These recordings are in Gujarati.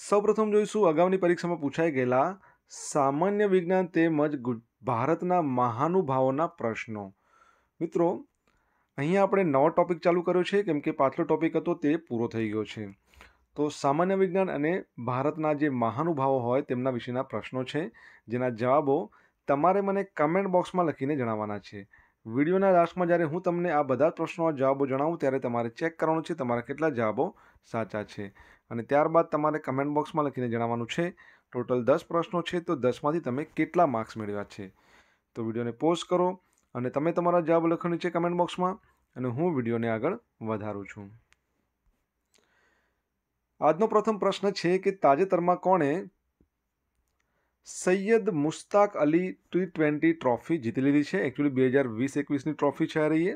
સૌપ્રથમ જોઈશું અગાઉની પરીક્ષામાં પૂછાઈ ગયેલા સામાન્ય વિજ્ઞાન તેમજ ભારતના મહાનુભાવોના પ્રશ્નો મિત્રો અહીંયા આપણે નવો ટોપિક ચાલુ કર્યો છે કેમ કે પાછલો ટોપિક હતો તે પૂરો થઈ ગયો છે તો સામાન્ય વિજ્ઞાન અને ભારતના જે મહાનુભાવો હોય તેમના વિશેના પ્રશ્નો છે જેના જવાબો તમારે મને કમેન્ટ બોક્સમાં લખીને જણાવવાના છે વિડીયોના લાસ્ટમાં જ્યારે હું તમને આ બધા જ પ્રશ્નોના જવાબો જણાવું ત્યારે તમારે ચેક કરવાનું છે તમારા કેટલા જવાબો સાચા છે અને ત્યારબાદ તમારે કમેન્ટ બોક્સમાં લખીને જણાવવાનું છે ટોટલ દસ પ્રશ્નો છે તો દસમાંથી તમે કેટલા માર્ક્સ મેળવ્યા છે તો વિડીયોને પોસ્ટ કરો અને તમે તમારા જવાબ લખો છે કમેન્ટ બોક્સમાં અને હું વિડીયોને આગળ વધારું છું આજનો પ્રથમ પ્રશ્ન છે કે તાજેતરમાં કોણે Syed Mushtaq Ali T twenty trophy જીતી લીધી છે એકચ્યુઅલી બે હજાર વીસ એકવીસની ટ્રોફી છે આ રહી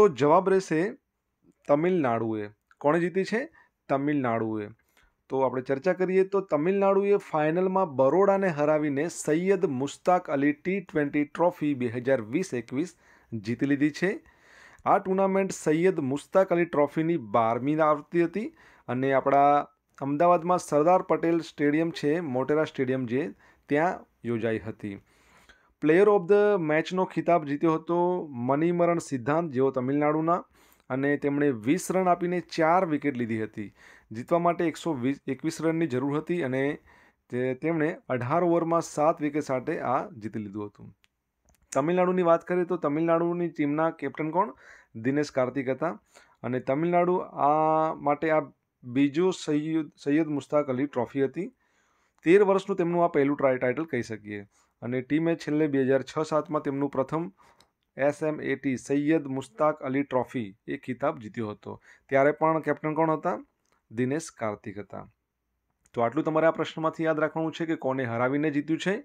તો જવાબ રહેશે તમિલનાડુએ કોણે જીતી છે તમિલનાડુએ તો આપણે ચર્ચા કરીએ તો તમિલનાડુએ ફાઇનલમાં બરોડાને હરાવીને Syed Mushtaq Ali T twenty trophy બે હજાર વીસ એકવીસ જીતી લીધી છે આ ટુર્નામેન્ટ સૈયદ મુશ્તાક અલી ટ્રોફીની બારમી આવતી હતી અને આપણા અમદાવાદમાં સરદાર પટેલ સ્ટેડિયમ છે મોટેરા સ્ટેડિયમ જે ત્યાં યોજાઈ હતી પ્લેયર ઓફ ધ મેચનો ખિતાબ જીત્યો હતો મનીમરણ સિદ્ધાંત જેઓ તમિલનાડુના અને તેમણે વીસ રન આપીને ચાર વિકેટ લીધી હતી જીતવા માટે એકસો વીસ એકવીસ રનની જરૂર હતી અને તેમણે અઢાર ઓવરમાં સાત વિકેટ સાથે આ જીતી લીધું હતું તમિલનાડુની વાત કરીએ તો તમિલનાડુની ટીમના કેપ્ટન કોણ દિનેશ કાર્તિક હતા અને તમિલનાડુ આ માટે આ બીજો સૈયદ સૈયદ મુસ્તાક અલી ટ્રોફી હતી તેર વર્ષનું તેમનું આ પહેલું ટ્રાય ટાઇટલ કહી શકીએ અને ટીમે છેલ્લે બે હજાર છ સાતમાં તેમનું પ્રથમ એસએમએટી સૈયદ મુસ્તાક અલી ટ્રોફી એ ખિતાબ જીત્યો હતો ત્યારે પણ કેપ્ટન કોણ હતા દિનેશ કાર્તિક હતા તો આટલું તમારે આ પ્રશ્નમાંથી યાદ રાખવાનું છે કે કોને હરાવીને જીત્યું છે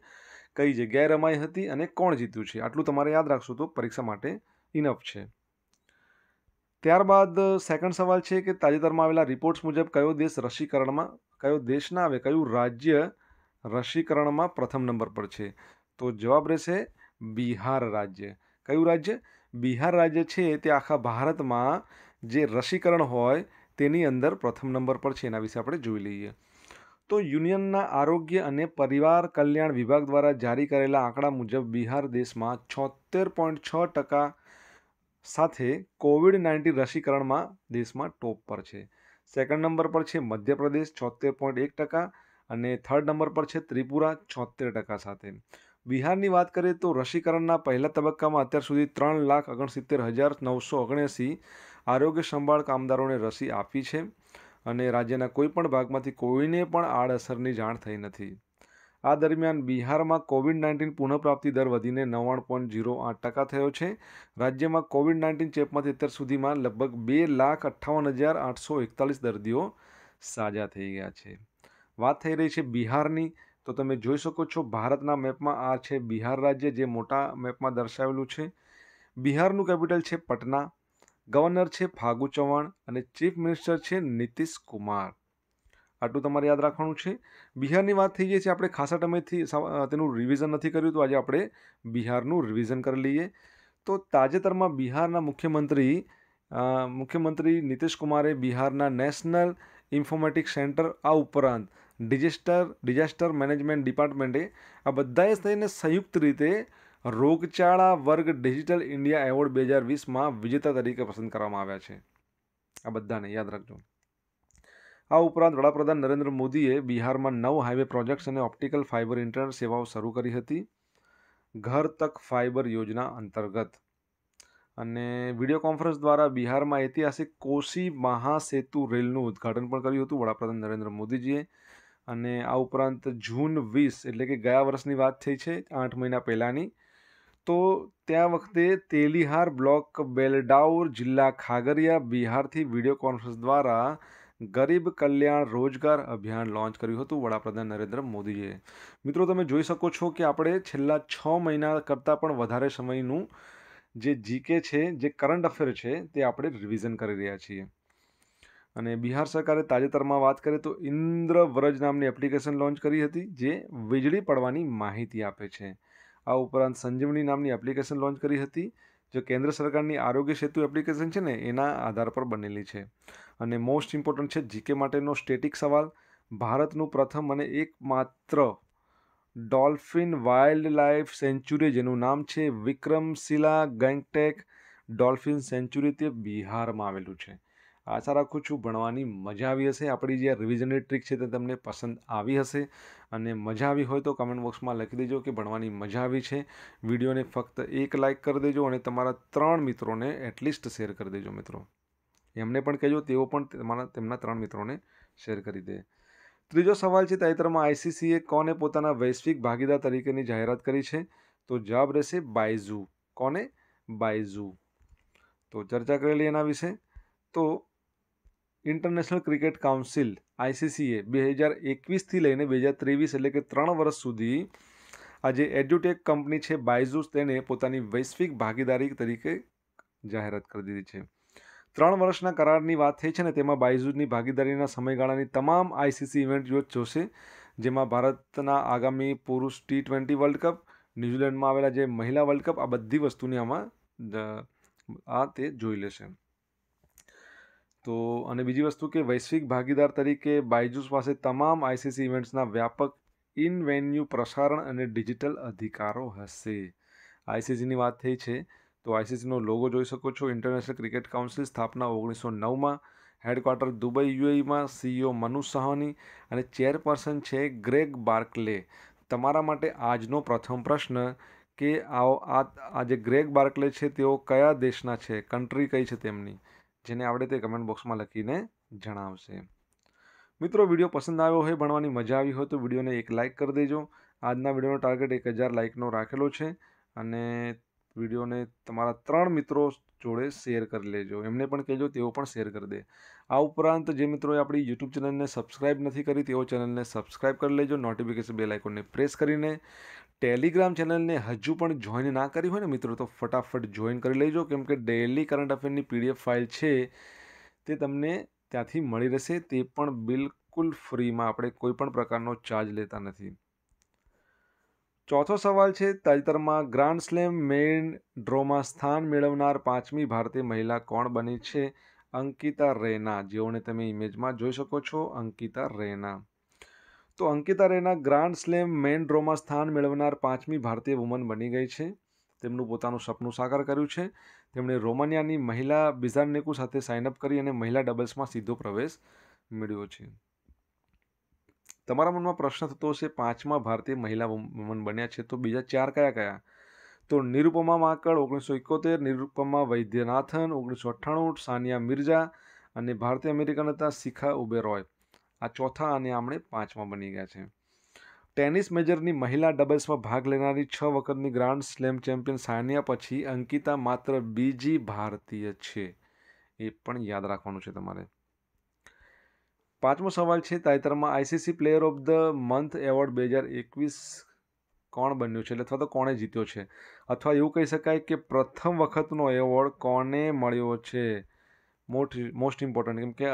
કઈ જગ્યાએ રમાઈ હતી અને કોણ જીત્યું છે આટલું તમારે યાદ રાખશો તો પરીક્ષા માટે ઇનફ છે ત્યારબાદ સેકન્ડ સવાલ છે કે તાજેતરમાં આવેલા રિપોર્ટ્સ મુજબ કયો દેશ રસીકરણમાં કયો દેશના આવે કયું રાજ્ય રસીકરણમાં પ્રથમ નંબર પર છે તો જવાબ રહેશે બિહાર રાજ્ય કયું રાજ્ય બિહાર રાજ્ય છે તે આખા ભારતમાં જે રસીકરણ હોય તેની અંદર પ્રથમ નંબર પર છે એના વિશે આપણે જોઈ લઈએ તો યુનિયનના આરોગ્ય અને પરિવાર કલ્યાણ વિભાગ દ્વારા જારી કરેલા આંકડા મુજબ બિહાર દેશમાં છોતેર પોઈન્ટ છ ટકા સાથે કોવિડ નાઇન્ટીન રસીકરણમાં દેશમાં ટોપ પર છે સેકન્ડ નંબર પર છે મધ્યપ્રદેશ છોતેર પોઈન્ટ એક ટકા અને થર્ડ નંબર પર છે ત્રિપુરા છોતેર ટકા સાથે બિહારની વાત કરીએ તો રસીકરણના પહેલા તબક્કામાં અત્યાર સુધી ત્રણ લાખ ઓગણસિત્તેર હજાર નવસો ઓગણએંસી આરોગ્ય સંભાળ કામદારોને રસી આપી છે અને રાજ્યના કોઈપણ ભાગમાંથી કોઈને પણ આડઅસરની જાણ થઈ નથી આ દરમિયાન બિહારમાં કોવિડ નાઇન્ટીન પુનઃપ્રાપ્તિ દર વધીને નવ્વાણું પોઈન્ટ ઝીરો આઠ ટકા થયો છે રાજ્યમાં કોવિડ નાઇન્ટીન ચેપમાંથી અત્યાર સુધીમાં લગભગ બે લાખ અઠ્ઠાવન હજાર આઠસો એકતાલીસ દર્દીઓ સાજા થઈ ગયા છે વાત થઈ રહી છે બિહારની તો તમે જોઈ શકો છો ભારતના મેપમાં આ છે બિહાર રાજ્ય જે મોટા મેપમાં દર્શાવેલું છે બિહારનું કેપિટલ છે પટના ગવર્નર છે ફાગુ ચૌહાણ અને ચીફ મિનિસ્ટર છે નીતિશ કુમાર આટલું તમારે યાદ રાખવાનું છે બિહારની વાત થઈ ગઈ છે આપણે ખાસા સમયથી તેનું રિવિઝન નથી કર્યું તો આજે આપણે બિહારનું રિવિઝન કરી લઈએ તો તાજેતરમાં બિહારના મુખ્યમંત્રી મુખ્યમંત્રી નીતિશ કુમારે બિહારના નેશનલ ઇન્ફોમેટિક્સ સેન્ટર આ ઉપરાંત ડિઝાસ્ટર ડિઝાસ્ટર મેનેજમેન્ટ ડિપાર્ટમેન્ટે આ બધાએ થઈને સંયુક્ત રીતે રોગચાળા વર્ગ ડિજિટલ ઇન્ડિયા એવોર્ડ બે હજાર વીસમાં વિજેતા તરીકે પસંદ કરવામાં આવ્યા છે આ બધાને યાદ રાખજો આ ઉપરાંત વડાપ્રધાન નરેન્દ્ર મોદીએ બિહારમાં નવ હાઇવે પ્રોજેક્ટ્સ અને ઓપ્ટિકલ ફાઇબર ઇન્ટરનેટ સેવાઓ શરૂ કરી હતી ઘર તક ફાઇબર યોજના અંતર્ગત અને વિડીયો કોન્ફરન્સ દ્વારા બિહારમાં ઐતિહાસિક કોશી મહાસેતુ રેલનું ઉદ્ઘાટન પણ કર્યું હતું વડાપ્રધાન નરેન્દ્ર મોદીજીએ અને આ ઉપરાંત જૂન વીસ એટલે કે ગયા વર્ષની વાત થઈ છે આઠ મહિના પહેલાંની તો ત્યાં વખતે તેલિહાર બ્લોક બેલડાઉર જિલ્લા ખાગરિયા બિહારથી વિડીયો કોન્ફરન્સ દ્વારા ગરીબ કલ્યાણ રોજગાર અભિયાન લોન્ચ કર્યું હતું વડાપ્રધાન નરેન્દ્ર મોદીએ મિત્રો તમે જોઈ શકો છો કે આપણે છેલ્લા છ મહિના કરતાં પણ વધારે સમયનું જે જીકે છે જે કરંટ અફેર છે તે આપણે રિવિઝન કરી રહ્યા છીએ અને બિહાર સરકારે તાજેતરમાં વાત કરીએ તો ઇન્દ્રવ્રજ નામની એપ્લિકેશન લોન્ચ કરી હતી જે વીજળી પડવાની માહિતી આપે છે આ ઉપરાંત સંજીવની નામની એપ્લિકેશન લોન્ચ કરી હતી જે કેન્દ્ર સરકારની આરોગ્ય સેતુ એપ્લિકેશન છે ને એના આધાર પર બનેલી છે અને મોસ્ટ ઇમ્પોર્ટન્ટ છે જીકે માટેનો સ્ટેટિક સવાલ ભારતનું પ્રથમ અને એકમાત્ર ડોલ્ફિન વાઇલ્ડ લાઇફ સેન્ચુરી જેનું નામ છે વિક્રમશિલા ગેંગટેક ડોલ્ફિન સેન્ચ્યુરી તે બિહારમાં આવેલું છે આશા રાખું છું ભણવાની મજા આવી હશે આપણી જે રિવિઝનની ટ્રીક છે તે તમને પસંદ આવી હશે અને મજા આવી હોય તો કમેન્ટ બોક્સમાં લખી દેજો કે ભણવાની મજા આવી છે વિડીયોને ફક્ત એક લાઇક કરી દેજો અને તમારા ત્રણ મિત્રોને એટલીસ્ટ શેર કરી દેજો મિત્રો એમને પણ કહેજો તેઓ પણ તમારા તેમના ત્રણ મિત્રોને શેર કરી દે ત્રીજો સવાલ છે તાજેતરમાં આઈસીસીએ કોને પોતાના વૈશ્વિક ભાગીદાર તરીકેની જાહેરાત કરી છે તો જવાબ રહેશે બાયઝૂ કોને બાયઝુ તો ચર્ચા કરેલી એના વિશે તો ઇન્ટરનેશનલ ક્રિકેટ કાઉન્સિલ આઈસીસીએ બે હજાર એકવીસથી લઈને બે હજાર ત્રેવીસ એટલે કે ત્રણ વર્ષ સુધી આ જે એડ્યુટેક કંપની છે બાયઝુસ તેને પોતાની વૈશ્વિક ભાગીદારી તરીકે જાહેરાત કરી દીધી છે ત્રણ વર્ષના કરારની વાત થઈ છે ને તેમાં બાયઝુસની ભાગીદારીના સમયગાળાની તમામ આઈસીસી ઇવેન્ટ જોશે જેમાં ભારતના આગામી પુરુષ ટી ટ્વેન્ટી વર્લ્ડ કપ ન્યૂઝીલેન્ડમાં આવેલા જે મહિલા વર્લ્ડ કપ આ બધી વસ્તુની આમાં આ તે જોઈ લેશે તો અને બીજી વસ્તુ કે વૈશ્વિક ભાગીદાર તરીકે બાયજૂસ પાસે તમામ આઈસીસી ઇવેન્ટ્સના વ્યાપક ઇન વેન્યુ પ્રસારણ અને ડિજિટલ અધિકારો હશે આઈસીસીની વાત થઈ છે તો આઈસીસીનો લોગો જોઈ શકો છો ઇન્ટરનેશનલ ક્રિકેટ કાઉન્સિલ સ્થાપના ઓગણીસો નવમાં હેડક્વાર્ટર દુબઈ યુએઈમાં સીઈઓ મનુ સાહની અને ચેરપર્સન છે ગ્રેગ બાર્કલે તમારા માટે આજનો પ્રથમ પ્રશ્ન કે આ આ જે ગ્રેગ બાર્કલે છે તેઓ કયા દેશના છે કન્ટ્રી કઈ છે તેમની જેને આવડે તે કમેન્ટ બોક્સમાં લખીને જણાવશે મિત્રો વિડીયો પસંદ આવ્યો હોય ભણવાની મજા આવી હોય તો વિડીયોને એક લાઇક કરી દેજો આજના વિડીયોનો ટાર્ગેટ એક હજાર લાઇકનો રાખેલો છે અને વિડીયોને તમારા ત્રણ મિત્રો જોડે શેર કરી લેજો એમને પણ કહેજો તેઓ પણ શેર કરી દે આ ઉપરાંત જે મિત્રોએ આપણી યુટ્યુબ ચેનલને સબસ્ક્રાઈબ નથી કરી તેઓ ચેનલને સબસ્ક્રાઇબ કરી લેજો નોટિફિકેશન બેલ આઇકોનને પ્રેસ કરીને ટેલિગ્રામ ચેનલને હજુ પણ જોઈન ના કરી હોય ને મિત્રો તો ફટાફટ જોઈન કરી લેજો કેમ કે ડેલી કરંટ અફેરની પીડીએફ ફાઇલ છે તે તમને ત્યાંથી મળી રહેશે તે પણ બિલકુલ ફ્રીમાં આપણે કોઈ પણ પ્રકારનો ચાર્જ લેતા નથી ચોથો સવાલ છે તાજેતરમાં ગ્રાન્ડ સ્લેમ મેઇન ડ્રોમાં સ્થાન મેળવનાર પાંચમી ભારતીય મહિલા કોણ બની છે અંકિતા રૈના જેઓને તમે ઇમેજમાં જોઈ શકો છો અંકિતા રૈના તો Ankita Raina grand slam men ડ્રોમાં સ્થાન મેળવનાર પાંચમી ભારતીય વુમન બની ગઈ છે તેમનું પોતાનું સપનું સાકાર કર્યું છે તેમણે રોમાનિયાની મહિલા બિઝારનેકુ સાથે સાઇનઅપ કરી અને મહિલા ડબલ્સમાં સીધો પ્રવેશ મેળવ્યો છે તમારા મનમાં પ્રશ્ન થતો હશે પાંચમા ભારતીય મહિલા વુમન બન્યા છે તો બીજા ચાર કયા કયા તો નિરુપમા માંકડ ઓગણીસો એકોતેર નિરુપમા વૈદ્યનાથન ઓગણીસો અઠ્ઠાણું સાનિયા મિર્ઝા અને ભારતીય અમેરિકન હતા શિખા ઉબેરોય આ ચોથા અને આમણે પાંચમા બની ગયા છે ટેનિસ મેજરની મહિલા ડબલ્સમાં ભાગ લેનારી છ વખતની ગ્રાન્ડ સ્લેમ ચેમ્પિયન સાનિયા પછી અંકિતા માત્ર બીજી ભારતીય છે એ પણ યાદ રાખવાનું છે તમારે પાંચમો સવાલ છે તાજેતરમાં ICC player of the month award બે હજાર એકવીસ કોણ બન્યો છે અથવા તો કોણે જીત્યો છે અથવા એવું કહી શકાય કે પ્રથમ વખતનો એવોર્ડ કોને મળ્યો છે મોસ્ટ મોસ્ટ ઇમ્પોર્ટન્ટ કેમ કે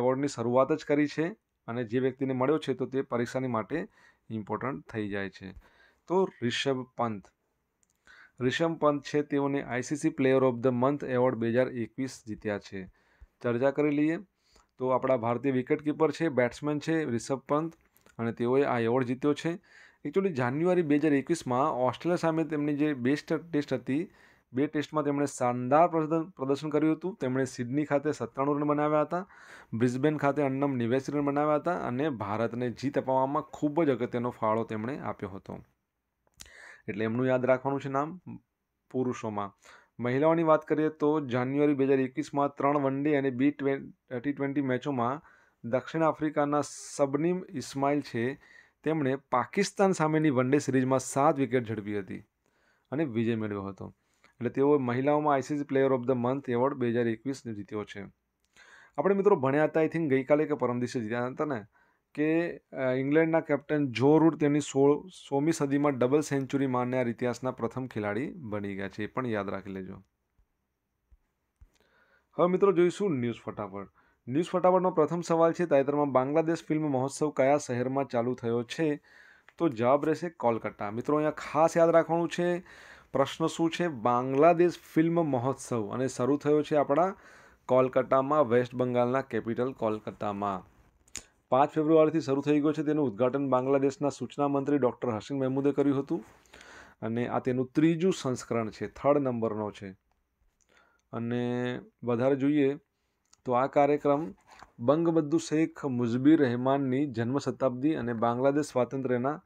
એવોર્ડની શરૂઆત જ કરી છે અને જે વ્યક્તિને મળ્યો છે તો તે પરીક્ષાની માટે ઇમ્પોર્ટન્ટ થઈ જાય છે તો રિષભ પંત રિષભ પંત છે તેઓને ICC player of the month award બે હજાર એકવીસ જીત્યા છે ચર્ચા કરી લઈએ તો આપણા ભારતીય વિકેટકીપર છે બેટ્સમેન છે રિષભ પંત અને તેઓએ આ એવોર્ડ જીત્યો છે એકચ્યુઅલી જાન્યુઆરી બે હજાર એકવીસમાં ઓસ્ટ્રેલિયા સામે તેમની જે બેસ્ટ ટેસ્ટ હતી બે ટેસ્ટમાં તેમણે શાનદાર પ્રદર્શન કર્યું હતું તેમણે સિડની ખાતે સત્તાણું રન બનાવ્યા હતા બ્રિસ્બેન ખાતે અન્નમ નેવ્યાસી રન બનાવ્યા હતા અને ભારતને જીત અપાવવામાં ખૂબ જ અગત્યનો ફાળો તેમણે આપ્યો હતો એટલે એમનું યાદ રાખવાનું છે નામ પુરુષોમાં મહિલાઓની વાત કરીએ તો જાન્યુઆરી બે હજાર એકવીસમાં ત્રણ વન ડે અને બી ટી ટ્વેન્ટી મેચોમાં દક્ષિણ આફ્રિકાના સબનીમ ઇસ્માઇલ છે તેમણે પાકિસ્તાન સામેની વન ડે સિરીઝમાં સાત વિકેટ ઝડપી હતી અને વિજય મેળવ્યો હતો એટલે તેઓએ મહિલાઓમાં ICC player of the month award બે હજાર એકવીસને જીત્યો છે આપણે મિત્રો ભણ્યા હતા આઈ થિંક ગઈકાલે કે પરમ દિવસે જીત્યા હતા ને કે ઇંગ્લેન્ડના કેપ્ટન જો રૂટ તેમની સોળ સોમી સદીમાં ડબલ સેન્ચુરી મારનાર ઇતિહાસના પ્રથમ ખેલાડી બની ગયા છે એ પણ યાદ રાખી લેજો હવે મિત્રો જોઈશું ન્યૂઝ ફટાફટ ન્યૂઝ ફટાફટનો પ્રથમ સવાલ છે તાજેતરમાં બાંગ્લાદેશ ફિલ્મ મહોત્સવ કયા શહેરમાં ચાલુ થયો છે તો જવાબ રહેશે કોલકાતા મિત્રો અહીંયા ખાસ યાદ રાખવાનું છે પ્રશ્ન શું છે બાંગ્લાદેશ ફિલ્મ મહોત્સવ અને શરૂ થયો છે આપણા કોલકાતામાં વેસ્ટ બંગાળના કેપિટલ કોલકાતામાં પાંચ ફેબ્રુઆરીથી શરૂ થઈ ગયો છે તેનું ઉદ્ઘાટન બાંગ્લાદેશના સૂચના મંત્રી ડૉક્ટર હસીન મહેમૂદે કર્યું હતું અને આ તેનું ત્રીજું સંસ્કરણ છે થર્ડ નંબરનો છે અને વધારે જોઈએ તો આ કાર્યક્રમ બંગબંધુ શેખ મુઝબી રહેમાનની જન્મ શતાબ્દી અને બાંગ્લાદેશ સ્વાતંત્ર્યના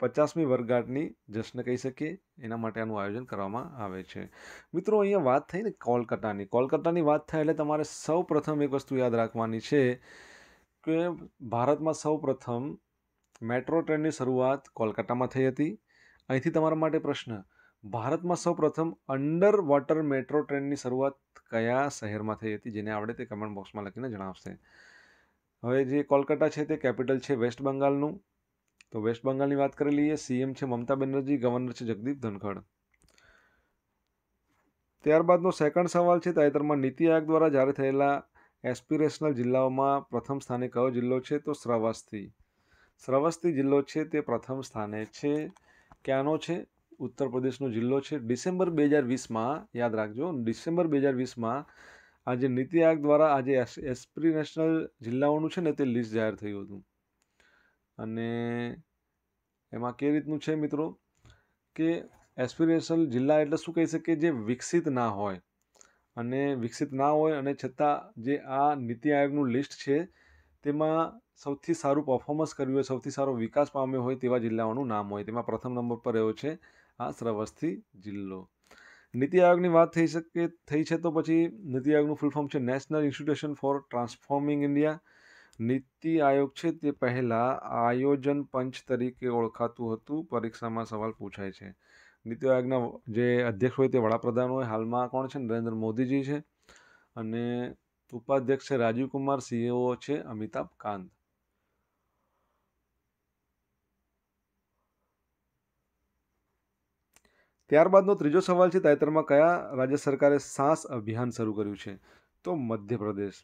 પચાસમી વર્ગાંઠની જશ્ન કહી શકીએ એના માટે આનું આયોજન કરવામાં આવે છે મિત્રો અહીંયા વાત થઈ ને કોલકાતાની કોલકાતાની વાત થાય એટલે તમારે સૌ પ્રથમ એક વસ્તુ યાદ રાખવાની છે કે ભારતમાં સૌ પ્રથમ મેટ્રો ટ્રેનની શરૂઆત કોલકાતામાં થઈ હતી અહીંથી તમારા માટે પ્રશ્ન ભારતમાં સૌ પ્રથમ અંડર વોટર મેટ્રો ટ્રેનની શરૂઆત કયા શહેરમાં થઈ હતી જેને આવડે તે કમેન્ટ બોક્સમાં લખીને જણાવશે હવે જે કોલકાતા છે તે કેપિટલ છે વેસ્ટ બંગાળનું તો વેસ્ટ બંગાળની વાત કરી લઈએ સીએમ છે મમતા બેનર્જી ગવર્નર છે જગદીપ ધનખડ ત્યારબાદનો સેકન્ડ સવાલ છે તાજેતરમાં નીતિ આયોગ દ્વારા જાહેર થયેલા એસ્પિરેશનલ જિલ્લાઓમાં પ્રથમ સ્થાને કયો જિલ્લો છે તો શ્રવસ્તી શ્રવસ્તી જિલ્લો છે તે પ્રથમ સ્થાને છે ક્યાંનો છે ઉત્તર પ્રદેશનો જિલ્લો છે ડિસેમ્બર બે હજાર વીસમાં યાદ રાખજો ડિસેમ્બર બે હજાર વીસમાં આજે નીતિ આયોગ દ્વારા આજે એસ્પિરેશનલ જિલ્લાઓનું છે ને તે લિસ્ટ જાહેર થયું હતું અને એમાં કઈ રીતનું છે મિત્રો કે એસ્પિરેશનલ જિલ્લા એટલે શું કહી શકીએ જે વિકસિત ના હોય અને વિકસિત ના હોય અને છતાં જે આ નીતિ આયોગનું લિસ્ટ છે તેમાં સૌથી સારું પરફોર્મન્સ કર્યું હોય સૌથી સારો વિકાસ પામ્યો હોય તેવા જિલ્લાઓનું નામ હોય તેમાં પ્રથમ નંબર પર રહ્યો છે આ શ્રવસ્થી જિલ્લો નીતિ આયોગની વાત થઈ શકે થઈ છે તો પછી નીતિ આયોગનું ફૂલ ફોર્મ છે national institution for transforming India Niti Aayog છે તે પહેલાં આયોજન પંચ તરીકે ઓળખાતું હતું પરીક્ષામાં સવાલ પૂછાય છે નીતિ આયોગના જે અધ્યક્ષ હોય તે વડાપ્રધાન હોય હાલમાં કોણ છે નરેન્દ્ર મોદીજી છે અને ઉપાધ્યક્ષ છે રાજીવ કુમાર સીએઓ e છે અમિતાભ કાંત ત્યારબાદનો ત્રીજો સવાલ છે તાજેતરમાં કયા રાજ્ય સરકારે સાસ અભિયાન શરૂ કર્યું છે તો મધ્યપ્રદેશ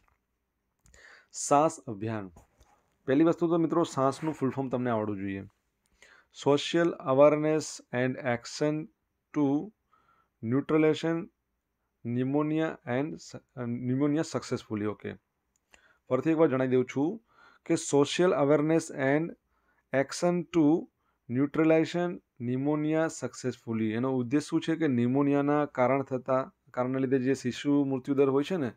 સાસ અભિયાન પહેલી વસ્તુ તો મિત્રો સાસનું ફૂલ ફોર્મ તમને આવડવું જોઈએ social awareness and action to neutralisation pneumonia and pneumonia successfully okay ફરીથી એકવાર જણાવી દઉં છું કે social awareness and action to neutralisation pneumonia successfully એનો ઉદ્દેશ શું છે કે નિમોનિયાના કારણ થતા કારણને લીધે જે શિશુ મૃત્યુદર હોય છે ને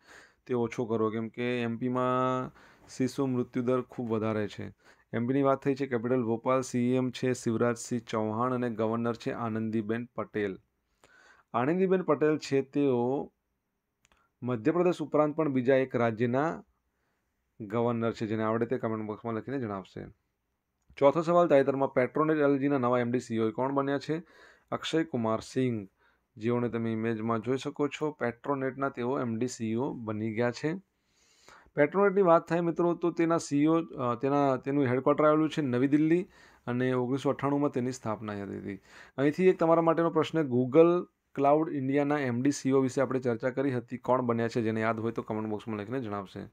તે ઓછો કરો કેમ કે એમપીમાં શિશુ મૃત્યુદર ખૂબ વધારે છે એમપીની વાત થઈ છે કેપિટલ ભોપાલ સીએમ છે શિવરાજસિંહ ચૌહાણ અને ગવર્નર છે આનંદીબેન પટેલ આનંદીબેન પટેલ છે તેઓ મધ્યપ્રદેશ ઉપરાંત પણ બીજા એક રાજ્યના ગવર્નર છે જેને આવડે તે કમેન્ટ બોક્સમાં લખીને જણાવશે ચોથો સવાલ તાજેતરમાં પેટ્રોનેટ એલજીના નવા એમડી સીઓ કોણ બન્યા છે અક્ષય કુમાર સિંઘ જેઓને તમે ઇમેજમાં જોઈ શકો છો પેટ્રોનેટના તેઓ એમડી સીઈઓ e બની ગયા છે પેટ્રોનેટની વાત થાય મિત્રો તો તેના સીઈઓ e તેના તેનું હેડક્વાર્ટર આવેલું છે નવી દિલ્હી અને ઓગણીસો અઠ્ઠાણુંમાં તેની સ્થાપના થઈ હતી અહીંથી એક તમારા માટેનો પ્રશ્ન ગૂગલ ક્લાઉડ ઇન્ડિયાના એમડી સીઓ વિશે આપણે ચર્ચા કરી હતી કોણ બન્યા છે જેને યાદ હોય તો કમેન્ટ બોક્સમાં લખીને જણાવશે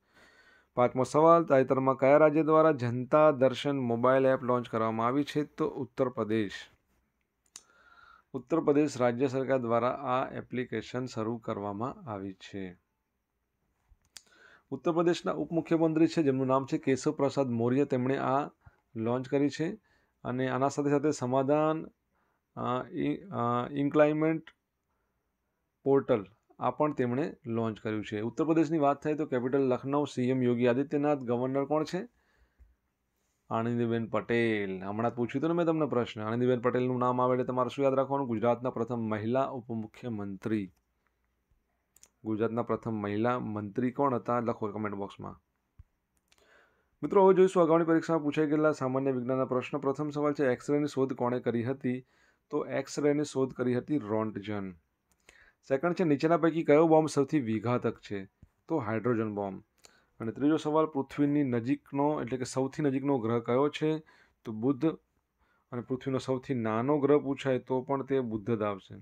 પાંચમો સવાલ તાજેતરમાં કયા રાજ્ય દ્વારા જનતા દર્શન મોબાઈલ એપ લોન્ચ કરવામાં આવી છે તો ઉત્તર પ્રદેશ ઉત્તર પ્રદેશ રાજ્ય સરકાર દ્વારા આ એપ્લિકેશન શરૂ કરવામાં આવી છે ઉત્તર પ્રદેશના ઉપમુખ્યમંત્રી છે જેમનું નામ છે કેશવ પ્રસાદ મૌર્ય તેમણે આ લોન્ચ કરી છે અને આના સાથે સાથે સમાધાન ઇન્ક્લાઇમેન્ટ પોર્ટલ આ પણ તેમણે લોન્ચ કર્યું છે ઉત્તર પ્રદેશની વાત થાય તો capital Lucknow CM Yogi Adityanath governor કોણ છે આનંદીબેન પટેલ હમણાં પૂછ્યું હતું ને મેં તમને પ્રશ્ન આનંદીબેન પટેલનું નામ આવે એટલે તમારે શું યાદ રાખવાનું ગુજરાતના પ્રથમ મહિલા ઉપમુખ્યમંત્રી ગુજરાતના પ્રથમ મહિલા મંત્રી કોણ હતા લખો કમેન્ટ બોક્સમાં મિત્રો હવે જોઈશું અગાઉની પરીક્ષામાં પૂછાઈ ગયેલા સામાન્ય વિજ્ઞાનના પ્રશ્ન પ્રથમ સવાલ છે એક્સ રેની શોધ કોણે કરી હતી તો એક્સ એક્સરેની શોધ કરી હતી રોન્ટજન સેકન્ડ છે નીચેના પૈકી કયો બોમ્બ સૌથી વિઘાતક છે તો હાઇડ્રોજન બોમ્બ અને ત્રીજો સવાલ પૃથ્વીની નજીકનો એટલે કે સૌથી નજીકનો ગ્રહ કયો છે તો બુદ્ધ અને પૃથ્વીનો સૌથી નાનો ગ્રહ પૂછાય તો પણ તે બુદ્ધ જ આવશે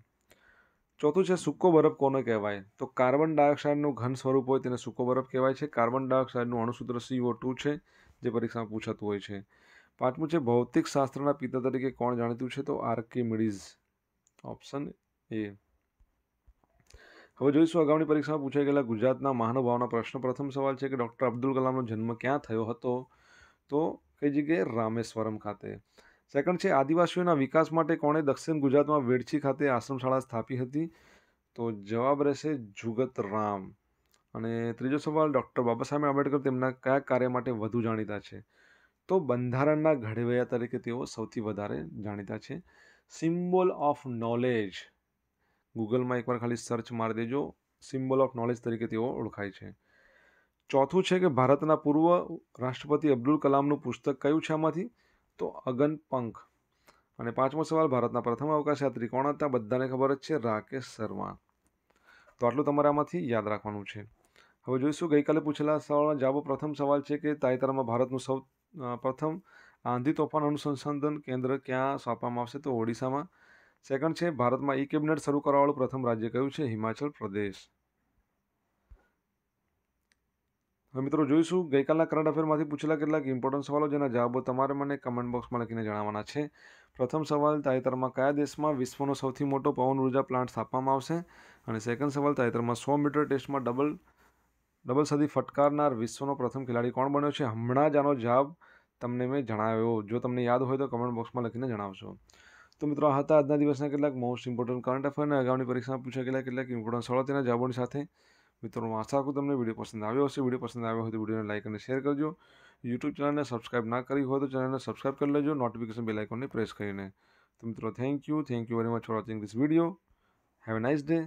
ચોથું છે સૂકો બરફ કોને કહેવાય તો કાર્બન ડાયોક્સાઇડનું ઘન સ્વરૂપ હોય તેને સૂકો બરફ કહેવાય છે કાર્બન ડાયોક્સાઇડનું અણુસૂત્ર સીઓ ટુ છે જે પરીક્ષામાં પૂછાતું હોય છે પાંચમું છે ભૌતિક શાસ્ત્રના પિતા તરીકે કોણ જાણીતું છે તો આર્કિમિડીઝ ઓપ્શન એ હવે જોઈશું આગામી પરીક્ષામાં પૂછાઈ ગયેલા ગુજરાતના મહાનુભાવના પ્રશ્ન પ્રથમ સવાલ છે કે ડૉક્ટર અબ્દુલ કલામનો જન્મ ક્યાં થયો હતો તો કઈ જગ્યાએ રામેશ્વરમ ખાતે સેકન્ડ છે આદિવાસીઓના વિકાસ માટે કોણે દક્ષિણ ગુજરાતમાં વેડછી ખાતે આશ્રમશાળા સ્થાપી હતી તો જવાબ રહેશે જુગત રામ અને ત્રીજો સવાલ ડૉક્ટર બાબા સાહેબ આંબેડકર તેમના કયા કાર્ય માટે વધુ જાણીતા છે તો બંધારણના ઘડવૈયા તરીકે તેઓ સૌથી વધારે જાણીતા છે સિમ્બોલ ઓફ નોલેજ ગૂગલમાં એકવાર ખાલી સર્ચ મારી દેજો સિમ્બલ ઓફ નોલેજ તરીકે તેઓ ઓળખાય છે ચોથું છે કે ભારતના પૂર્વ રાષ્ટ્રપતિ અબ્દુલ કલામનું પુસ્તક કયું છે આમાંથી તો અગન પંખ અને પાંચમો સવાલ ભારતના પ્રથમ અવકાશયાત્રી કોણ હતા બધાને ખબર જ છે રાકેશ શર્મા તો આટલું તમારે આમાંથી યાદ રાખવાનું છે હવે જોઈશું ગઈકાલે પૂછેલા સવાલનો જવાબ પ્રથમ સવાલ છે કે તાજેતરમાં ભારતનું સૌ પ્રથમ આંધી તોફાન અનુસંધાન કેન્દ્ર ક્યાં સોંપવામાં આવશે તો ઓડિશામાં સેકન્ડ છે ભારતમાં ઈ કેબિનેટ શરૂ કરવાવાળું પ્રથમ રાજ્ય કયું છે હિમાચલ પ્રદેશ હવે મિત્રો જોઈશું ગઈકાલના કરંટ અફેરમાંથી પૂછેલા કેટલાક ઇમ્પોર્ટન્ટ સવાલો જેના જવાબો તમારે મને કમેન્ટ બોક્સમાં લખીને જણાવવાના છે પ્રથમ સવાલ તાજેતરમાં કયા દેશમાં વિશ્વનો સૌથી મોટો પવન ઉર્જા પ્લાન્ટ સ્થાપવામાં આવશે અને સેકન્ડ સવાલ તાજેતરમાં સો મીટર ટેસ્ટમાં ડબલ ડબલ સદી ફટકારનાર વિશ્વનો પ્રથમ ખેલાડી કોણ બન્યો છે હમણાં જ આનો જવાબ તમને મેં જણાવ્યો જો તમને યાદ હોય તો કમેન્ટ બોક્સમાં લખીને જણાવશો તો મિત્રો આ હતા આજના દિવસના કેટલાક મોસ્ટ ઇમ્પોર્ટન્ટ કરંટ અફેરને અગાઉની પરીક્ષામાં પૂછા ગયેલા કેટલાક ઇમ્પોર્ટન્ટ સવાલો તેના જવાબોની સાથે મિત્રો હું આશા રાખું તમને વિડીયો પસંદ આવ્યો હશે વિડીયો પસંદ આવ્યો હોય તો વિડીયોને લાઇક અને શેર કરજો યુટ્યુબ ચેનલને સબસ્ક્રાઇબ ના કરી હોય તો ચેનલને સબસ્ક્રાઇબ કરી લેજો નોટિફિકેશન બેલ આઇકોનને પ્રેસ કરીને તો મિત્રો thank you thank you very much for watching this video have a nice day